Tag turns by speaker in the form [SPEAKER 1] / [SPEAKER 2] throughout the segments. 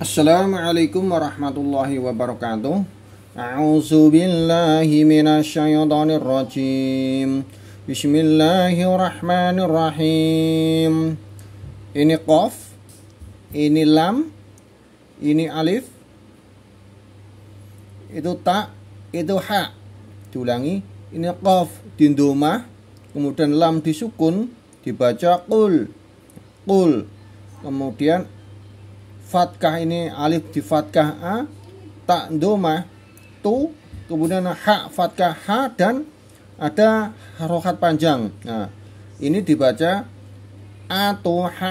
[SPEAKER 1] Assalamualaikum warahmatullahi wabarakatuh. A'udzu billahi minasyaitonir rajim. Bismillahirrahmanirrahim. Ini qaf, ini lam, ini alif. Itu ta, itu ha. Diulangi, ini qaf di domah, kemudian lam disukun, dibaca qul. Qul. Kemudian fatkah ini alif di fatkah a tak doma tu kemudian hak fatkah h dan ada harokat panjang nah ini dibaca atau ha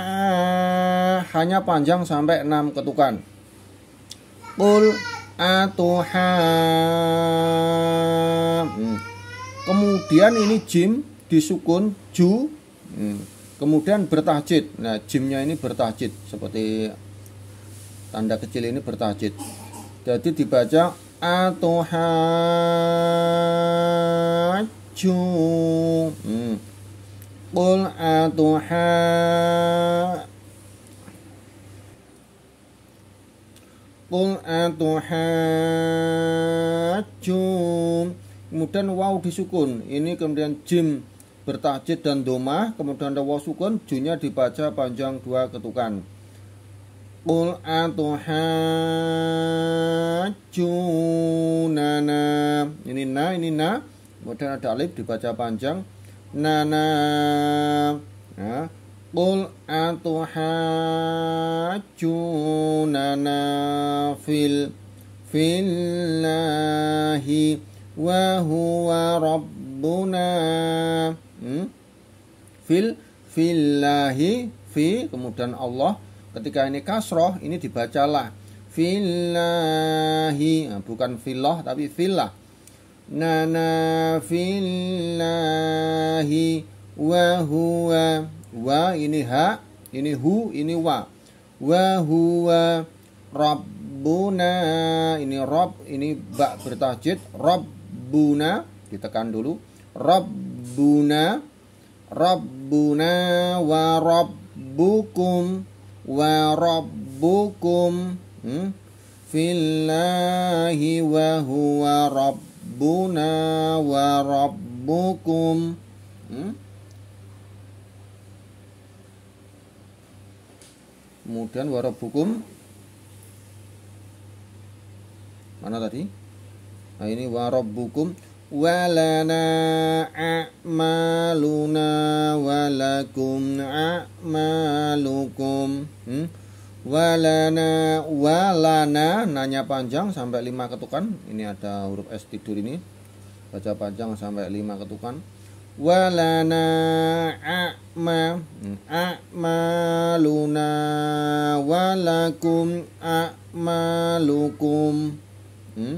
[SPEAKER 1] hanya panjang sampai enam ketukan kul atau ha hmm. kemudian ini jim disukun ju hmm. kemudian bertahjid nah jimnya ini bertahjid seperti Tanda kecil ini bertajid. Jadi dibaca atuhaju. Hmm. Qul atuha Qul atuhaju Kemudian waw disukun Ini kemudian jim bertajid dan domah Kemudian ada waw sukun Junya dibaca panjang dua ketukan Qul atuhajunana ini na ini na kemudian ada alif dibaca panjang nana nah Qul atuhajunana fil fil wa huwa rabbuna hmm? fil lahi fi kemudian Allah Ketika ini kasroh, ini dibacalah filahi nah, bukan filah tapi filah. Nana filahi wa huwa wa ini ha, ini hu, ini wa. Wa huwa rabbuna, ini rob, ini bak bertajid, rabbuna ditekan dulu. Rabbuna Rabbuna wa Rabbukum wa rabbukum hmm? fillahi wa huwa rabbuna wa rabbukum hmm? kemudian wa rabbukum mana tadi nah ini wa rabbukum a أعمالنا walakum أعمالكم hmm? walana walana nanya panjang sampai lima ketukan ini ada huruf S tidur ini baca panjang sampai lima ketukan walana a'ma hmm, a'maluna walakum a'malukum hmm?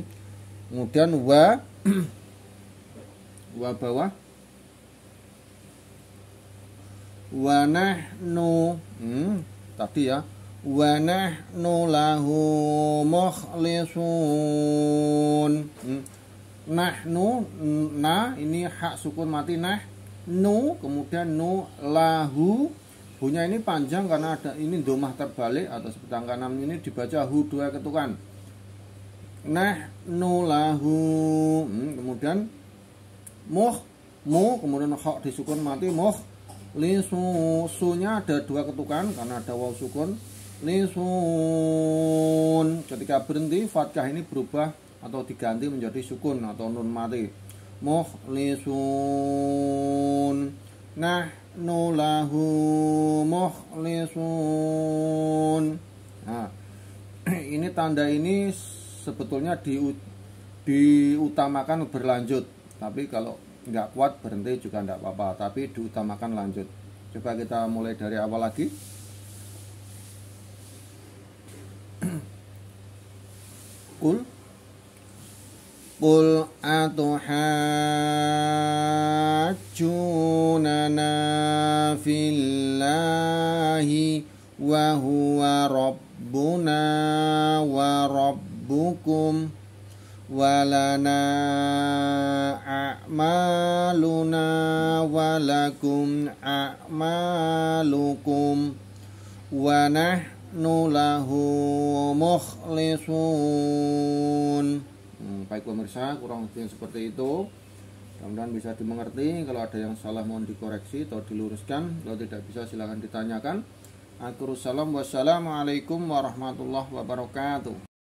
[SPEAKER 1] kemudian wa wa bawah wa nahnu hmm, tadi ya wa nahnu lahu mukhlishun hmm. nahnu na ini hak sukun mati nah nu kemudian nu lahu hunya ini panjang karena ada ini domah terbalik atau sebutan kanan ini dibaca hu dua ketukan nah nu lahu hmm, kemudian Moh, mu kemudian hok disukun mati moh lisu sunya ada dua ketukan karena ada waw sukun lisun ketika berhenti fatkah ini berubah atau diganti menjadi sukun atau nun mati moh lisun nah nulahu moh lisun nah ini tanda ini sebetulnya di, diutamakan berlanjut tapi kalau nggak kuat berhenti juga nggak apa-apa tapi diutamakan lanjut coba kita mulai dari awal lagi kul kul atuhajunana fillahi wa huwa rabbuna wa rabbukum a'maluna walakum a'malukum wa nahnu lahu mukhlishun hmm, Baik pemirsa, kurang lebih seperti itu Mudah-mudahan bisa dimengerti Kalau ada yang salah mohon dikoreksi atau diluruskan Kalau tidak bisa silahkan ditanyakan Akhirussalam wassalamualaikum warahmatullahi wabarakatuh